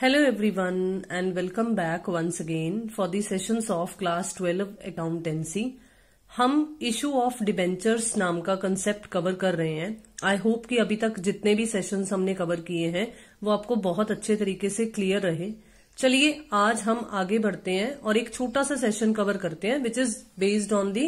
Hello everyone and welcome back once again for the sessions of class 12 accountancy. हम issue of debentures नाम का concept cover कर रहे हैं आई होप कि अभी तक जितने भी सेशन हमने कवर किए हैं वो आपको बहुत अच्छे तरीके से क्लियर रहे चलिए आज हम आगे बढ़ते हैं और एक छोटा सा सेशन कवर करते हैं which is based on the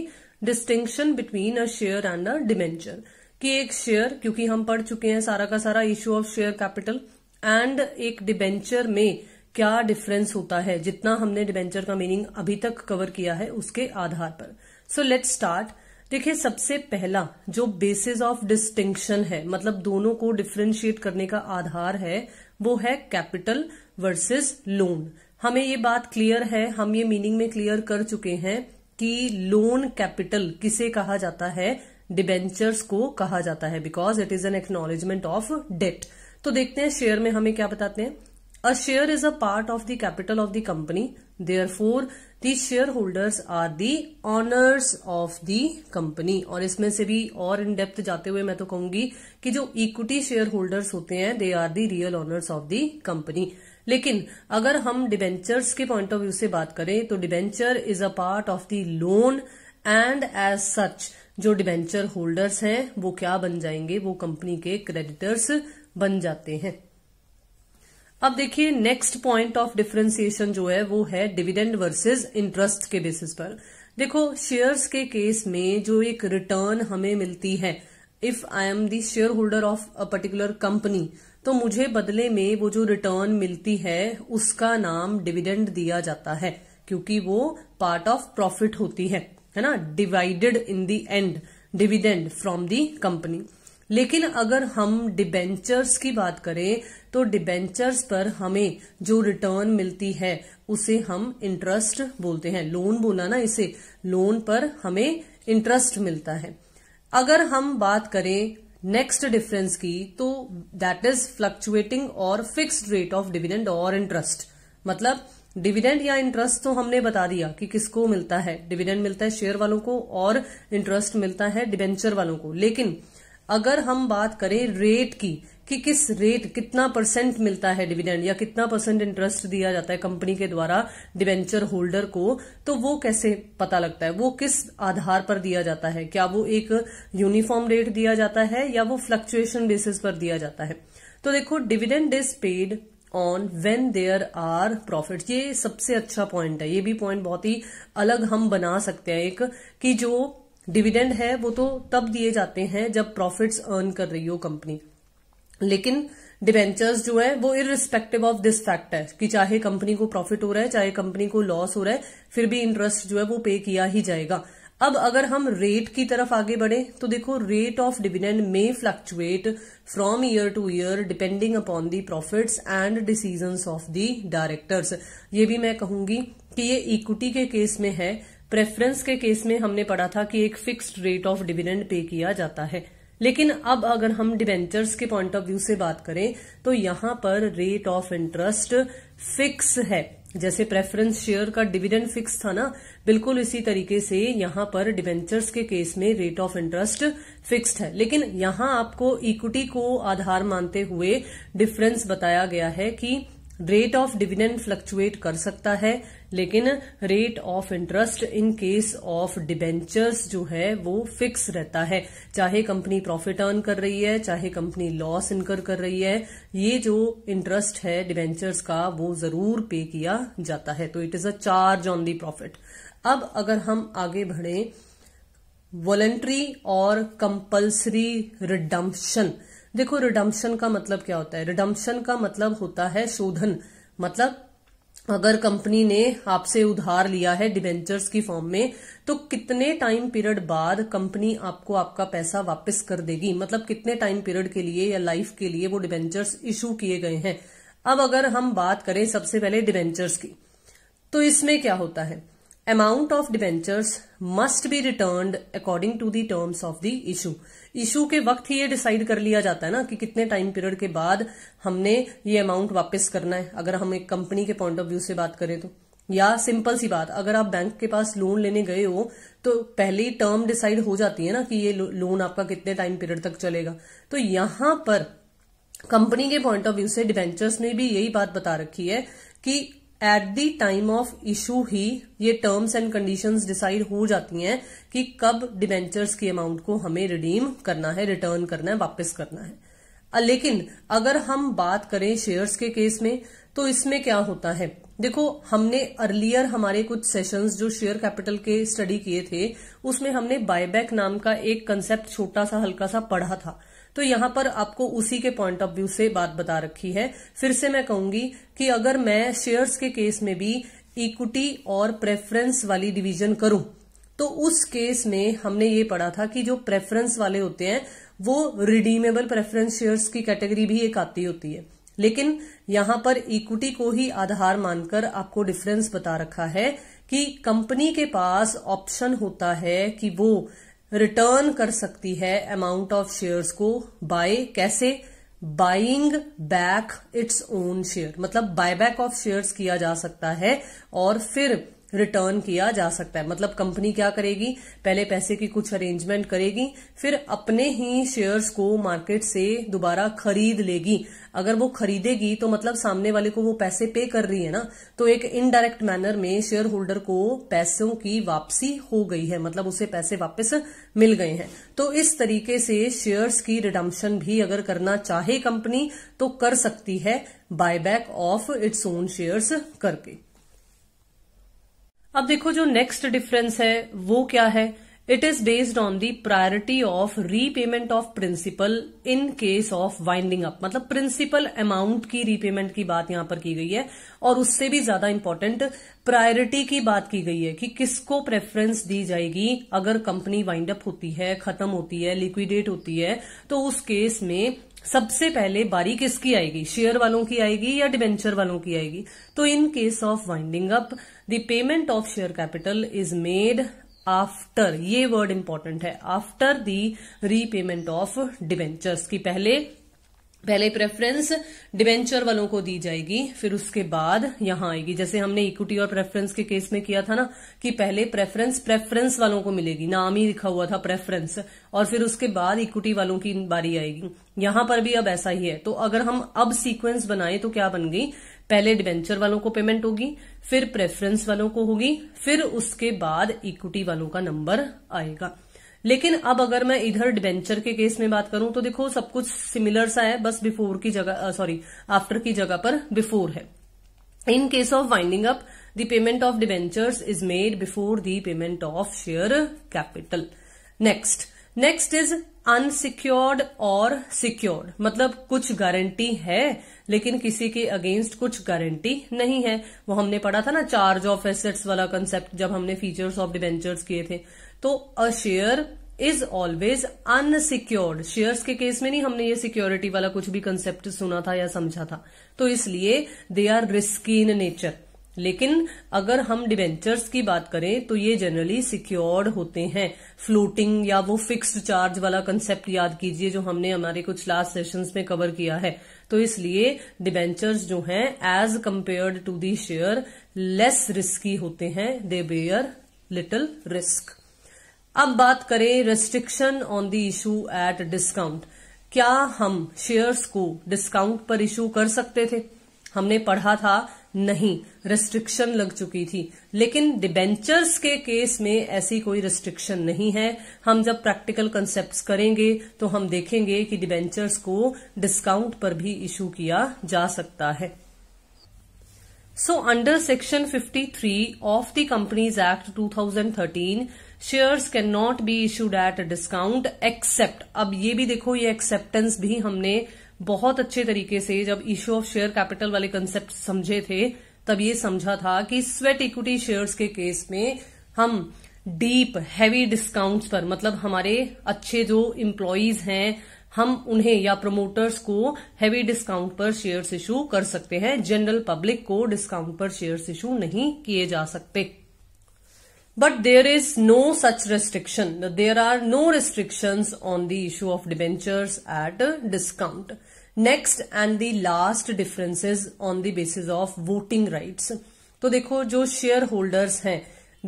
distinction between a share and a debenture कि एक शेयर क्योंकि हम पढ़ चुके हैं सारा का सारा issue of share capital and एक डिबेंचर में क्या डिफरेंस होता है जितना हमने डिबेंचर का मीनिंग अभी तक कवर किया है उसके आधार पर सो लेट स्टार्ट देखिए सबसे पहला जो बेसिस ऑफ डिस्टिंक्शन है मतलब दोनों को डिफ्रेंशिएट करने का आधार है वो है कैपिटल वर्सेस लोन हमें ये बात क्लियर है हम ये मीनिंग में क्लियर कर चुके हैं कि लोन कैपिटल किसे कहा जाता है डिबेंचर्स को कहा जाता है because it is an acknowledgement of debt तो देखते हैं शेयर में हमें क्या बताते हैं a share is a part of the capital of the company therefore the share holders are the owners of the company और इसमें से भी और इन डेप्थ जाते हुए मैं तो कहूंगी कि जो इक्विटी शेयर होल्डर्स होते हैं they are the real owners of the company लेकिन अगर हम डिबेंचर्स के पॉइंट ऑफ व्यू से बात करें तो debenture is a part of the loan and as such जो डिबेंचर होल्डर्स हैं वो क्या बन जाएंगे वो कंपनी के क्रेडिटर्स बन जाते हैं अब देखिए नेक्स्ट पॉइंट ऑफ डिफ्रेंसिएशन जो है वो है डिविडेंड वर्सेस इंटरेस्ट के बेसिस पर देखो शेयर्स के केस में जो एक रिटर्न हमें मिलती है if I am the share holder of a particular company तो मुझे बदले में वो जो रिटर्न मिलती है उसका नाम डिविडेंड दिया जाता है क्योंकि वो पार्ट ऑफ प्रॉफिट होती है है ना divided in the and dividend from the company लेकिन अगर हम डिबेंचर्स की बात करें तो डिबेंचर्स पर हमें जो रिटर्न मिलती है उसे हम इंटरेस्ट बोलते हैं लोन बोला ना इसे लोन पर हमें इंटरेस्ट मिलता है अगर हम बात करें नेक्स्ट डिफरेंस की तो दैट इज फ्लक्चुएटिंग और फिक्स्ड रेट ऑफ डिविडेंड और इंटरेस्ट मतलब डिविडेंड या इंटरेस्ट तो हमने बता दिया कि किसको मिलता है डिविडेंड मिलता है शेयर वालों को और इंटरेस्ट मिलता है डिबेंचर वालों को लेकिन अगर हम बात करें रेट की कि किस रेट कितना परसेंट मिलता है डिविडेंड या कितना परसेंट इंटरेस्ट दिया जाता है कंपनी के द्वारा डिवेंचर होल्डर को तो वो कैसे पता लगता है वो किस आधार पर दिया जाता है क्या वो एक यूनिफॉर्म रेट दिया जाता है या वो फ्लक्चुएशन बेसिस पर दिया जाता है तो देखो dividend is paid on when there are profit ये सबसे अच्छा पॉइंट है ये भी पॉइंट बहुत ही अलग हम बना सकते हैं एक कि जो डिविडेंड है वो तो तब दिए जाते हैं जब प्रॉफिट्स अर्न कर रही हो कंपनी लेकिन डिवेंचर्स जो है वो इरिस्पेक्टिव ऑफ दिस फैक्ट है कि चाहे कंपनी को प्रॉफिट हो रहा है चाहे कंपनी को लॉस हो रहा है फिर भी इंटरेस्ट जो है वो पे किया ही जाएगा अब अगर हम रेट की तरफ आगे बढ़े तो देखो rate of dividend may fluctuate from year to year depending upon the profits and decision of the directors ये भी मैं कहूंगी कि ये इक्विटी के केस में है प्रेफरेंस के केस में हमने पढ़ा था कि एक fixed rate of dividend pay किया जाता है लेकिन अब अगर हम डिवेंचर्स के पॉइंट ऑफ व्यू से बात करें तो यहां पर रेट ऑफ इंटरेस्ट फिक्स है जैसे प्रेफरेंस शेयर का डिविडेंड फिक्स था ना बिल्कुल इसी तरीके से यहां पर डिवेंचर्स के केस में रेट ऑफ इंटरेस्ट फिक्स्ड है लेकिन यहां आपको इक्विटी को आधार मानते हुए डिफरेंस बताया गया है कि रेट ऑफ डिविडेंड फ्लक्चुएट कर सकता है लेकिन rate of interest in case of debentures जो है वो फिक्स रहता है चाहे कंपनी प्रॉफिट अर्न कर रही है चाहे कंपनी लॉस इनकर कर रही है ये जो इंटरेस्ट है डिबेंचर्स का वो जरूर पे किया जाता है तो it is a charge on the profit अब अगर हम आगे बढ़े वॉलेंट्री और कंपल्सरी रिडम्पशन देखो रिडम्पशन का मतलब क्या होता है रिडम्पशन का मतलब होता है शोधन मतलब अगर कंपनी ने आपसे उधार लिया है डिबेंचर्स की फॉर्म में तो कितने टाइम पीरियड बाद कंपनी आपको आपका पैसा वापस कर देगी मतलब कितने टाइम पीरियड के लिए या लाइफ के लिए वो डिबेंचर्स इशू किए गए हैं अब अगर हम बात करें सबसे पहले डिबेंचर्स की तो इसमें क्या होता है amount of debentures must be return according to the terms of the issue issue के वक्त ही ये डिसाइड कर लिया जाता है ना कि कितने टाइम पीरियड के बाद हमने ये अमाउंट वापस करना है अगर हम एक कंपनी के पॉइंट ऑफ व्यू से बात करें तो या सिंपल सी बात अगर आप बैंक के पास लोन लेने गए हो तो ही टर्म डिसाइड हो जाती है ना कि ये लोन आपका कितने टाइम पीरियड तक चलेगा तो यहां पर कंपनी के पॉइंट ऑफ व्यू से डिवेंचर्स ने भी यही बात बता रखी है कि at the time of issue ही ये टर्म्स एंड कंडीशंस डिसाइड हो जाती हैं कि कब डिबेंचर्स की अमाउंट को हमें रिडीम करना है रिटर्न करना है वापस करना है लेकिन अगर हम बात करें शेयर्स के केस में तो इसमें क्या होता है देखो हमने अर्लियर हमारे कुछ सेशंस जो शेयर कैपिटल के स्टडी किए थे उसमें हमने बायबैक नाम का एक कंसेप्ट छोटा सा हल्का सा पढ़ा था तो यहां पर आपको उसी के पॉइंट ऑफ व्यू से बात बता रखी है फिर से मैं कहूंगी कि अगर मैं शेयर्स के केस में भी इक्विटी और प्रेफरेंस वाली डिवीजन करूं तो उस केस में हमने ये पढ़ा था कि जो प्रेफरेंस वाले होते हैं वो रिडीमेबल प्रेफरेंस शेयर्स की कैटेगरी भी एक आती होती है लेकिन यहां पर इक्विटी को ही आधार मानकर आपको डिफरेंस बता रखा है कि कंपनी के पास ऑप्शन होता है कि वो रिटर्न कर सकती है अमाउंट ऑफ शेयर्स को बाय कैसे buying back its own share मतलब बाय बैक ऑफ शेयर्स किया जा सकता है और फिर रिटर्न किया जा सकता है मतलब कंपनी क्या करेगी पहले पैसे की कुछ अरेंजमेंट करेगी फिर अपने ही शेयर्स को मार्केट से दोबारा खरीद लेगी अगर वो खरीदेगी तो मतलब सामने वाले को वो पैसे पे कर रही है ना तो एक इनडायरेक्ट मैनर में शेयर होल्डर को पैसों की वापसी हो गई है मतलब उसे पैसे वापस मिल गए हैं तो इस तरीके से शेयर्स की रिडम्पशन भी अगर करना चाहे कंपनी तो कर सकती है buyback of its own shares करके अब देखो जो नेक्स्ट डिफरेंस है वो क्या है It is based on the priority of repayment of principal in case of winding up मतलब principal amount की repayment की बात यहां पर की गई है और उससे भी ज्यादा important प्रायोरिटी की बात की गई है कि किसको प्रेफरेंस दी जाएगी अगर कंपनी वाइंड अप होती है खत्म होती है लिक्विडेट होती है तो उस केस में सबसे पहले बारी किसकी आएगी शेयर वालों की आएगी या डिवेंचर वालों की आएगी तो in case of winding up the payment of share capital is made after ये वर्ड इंपॉर्टेंट है after the repayment of debentures की पहले पहले प्रेफरेंस डिवेंचर वालों को दी जाएगी फिर उसके बाद यहां आएगी जैसे हमने इक्विटी और प्रेफरेंस के केस में किया था ना कि पहले प्रेफरेंस प्रेफरेंस वालों को मिलेगी नाम ही लिखा हुआ था प्रेफरेंस और फिर उसके बाद इक्विटी वालों की बारी आएगी यहां पर भी अब ऐसा ही है तो अगर हम अब सीक्वेंस बनाए तो क्या बन गई पहले डिवेंचर वालों को पेमेंट होगी फिर प्रेफरेंस वालों को होगी फिर उसके बाद इक्विटी वालों का नंबर आएगा लेकिन अब अगर मैं इधर डिवेंचर के केस में बात करूं तो देखो सब कुछ सिमिलर सा है बस बिफोर की जगह सॉरी आफ्टर की जगह पर बिफोर है in case of winding up the payment of debentures is made before the payment of share capital next next is unsecured और सिक्योर्ड मतलब कुछ गारंटी है लेकिन किसी के अगेंस्ट कुछ गारंटी नहीं है वो हमने पढ़ा था ना चार्ज ऑफ एसेट्स वाला कंसेप्ट जब हमने फीचर्स ऑफ डिवेंचर्स किए थे तो a share is always unsecured shares के केस में नहीं हमने ये सिक्योरिटी वाला कुछ भी कंसेप्ट सुना था या समझा था तो इसलिए they are risky in nature लेकिन अगर हम डिवेंचर्स की बात करें तो ये जनरली सिक्योर्ड होते हैं फ्लोटिंग या वो फिक्स्ड चार्ज वाला कंसेप्ट याद कीजिए जो हमने हमारे कुछ लास्ट सेशंस में कवर किया है तो इसलिए डिवेंचर्स जो हैं as compared to the share less risky होते हैं दे बेयर लिटिल रिस्क अब बात करें restriction on the issue at discount क्या हम शेयर्स को डिस्काउंट पर इशू कर सकते थे हमने पढ़ा था नहीं रिस्ट्रिक्शन लग चुकी थी लेकिन डिबेंचर्स के केस में ऐसी कोई रिस्ट्रिक्शन नहीं है हम जब प्रैक्टिकल कंसेप्ट करेंगे तो हम देखेंगे कि डिबेंचर्स को डिस्काउंट पर भी इशू किया जा सकता है so under section 53 of the companies act 2013 shares can not be issued at a discount except अब ये भी देखो ये एक्सेप्टेंस भी हमने बहुत अच्छे तरीके से जब इश्यू ऑफ शेयर कैपिटल वाले कंसेप्ट समझे थे तब ये समझा था कि स्वेट इक्विटी शेयर्स के केस में हम डीप हैवी डिस्काउंट्स पर मतलब हमारे अच्छे जो इम्प्लॉयज हैं हम उन्हें या प्रमोटर्स को हैवी डिस्काउंट पर शेयर्स इशू कर सकते हैं जनरल पब्लिक को डिस्काउंट पर शेयर्स इशू नहीं किए जा सकते but there is no such restriction there are no restrictions on the issue of debentures at discount next and the last differences on the basis of voting rights तो देखो जो share holders हैं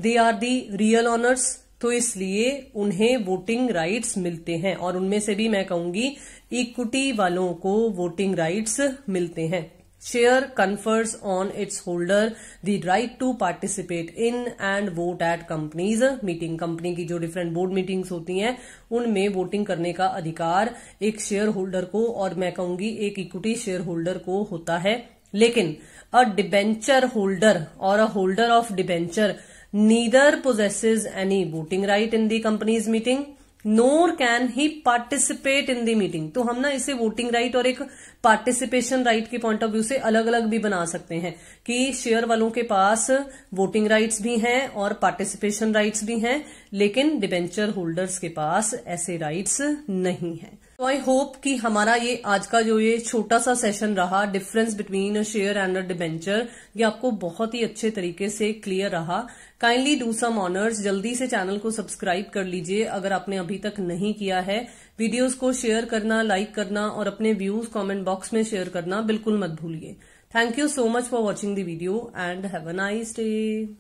they are the real owners तो इसलिए उन्हें voting rights मिलते हैं और उनमें से भी मैं कहूंगी इक्विटी वालों को वोटिंग राइट्स मिलते हैं share confers on its holder the right to participate in and vote at companies meeting company की जो डिफरेंट बोर्ड मीटिंग होती हैं उनमें वोटिंग करने का अधिकार एक शेयर होल्डर को और मैं कहूंगी एक इक्विटी शेयर होल्डर को होता है लेकिन अ डिबेंचर होल्डर और a holder of debenture neither possesses any voting right in the companies meeting nor can he participate in the meeting तो हम ना इसे वोटिंग राइट और एक पार्टिसिपेशन राइट के पॉइंट ऑफ व्यू से अलग अलग भी बना सकते हैं कि शेयर वालों के पास वोटिंग राइट्स भी हैं और पार्टिसिपेशन राइट्स भी हैं लेकिन डिबेंचर होल्डर्स के पास ऐसे राइट्स नहीं है तो आई होप कि हमारा ये आज का जो ये छोटा सा सेशन रहा difference between a share and a debenture ये आपको बहुत ही अच्छे तरीके से क्लियर रहा काइंडली डू सम ऑनर्स जल्दी से चैनल को सब्सक्राइब कर लीजिए अगर आपने अभी तक नहीं किया है वीडियोस को शेयर करना लाइक करना और अपने व्यूज कमेंट बॉक्स में शेयर करना बिल्कुल मत भूलिए thank you so much for watching the video and have a nice day